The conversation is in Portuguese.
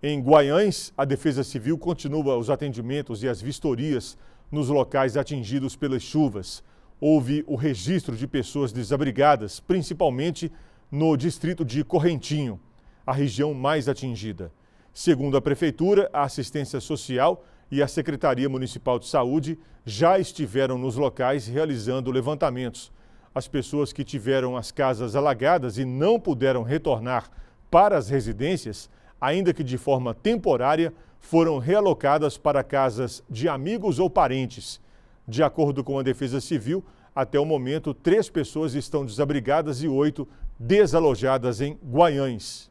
Em Guaiães, a Defesa Civil continua os atendimentos e as vistorias nos locais atingidos pelas chuvas. Houve o registro de pessoas desabrigadas, principalmente no distrito de Correntinho, a região mais atingida. Segundo a Prefeitura, a Assistência Social e a Secretaria Municipal de Saúde já estiveram nos locais realizando levantamentos. As pessoas que tiveram as casas alagadas e não puderam retornar para as residências ainda que de forma temporária, foram realocadas para casas de amigos ou parentes. De acordo com a Defesa Civil, até o momento, três pessoas estão desabrigadas e oito desalojadas em Guaiães.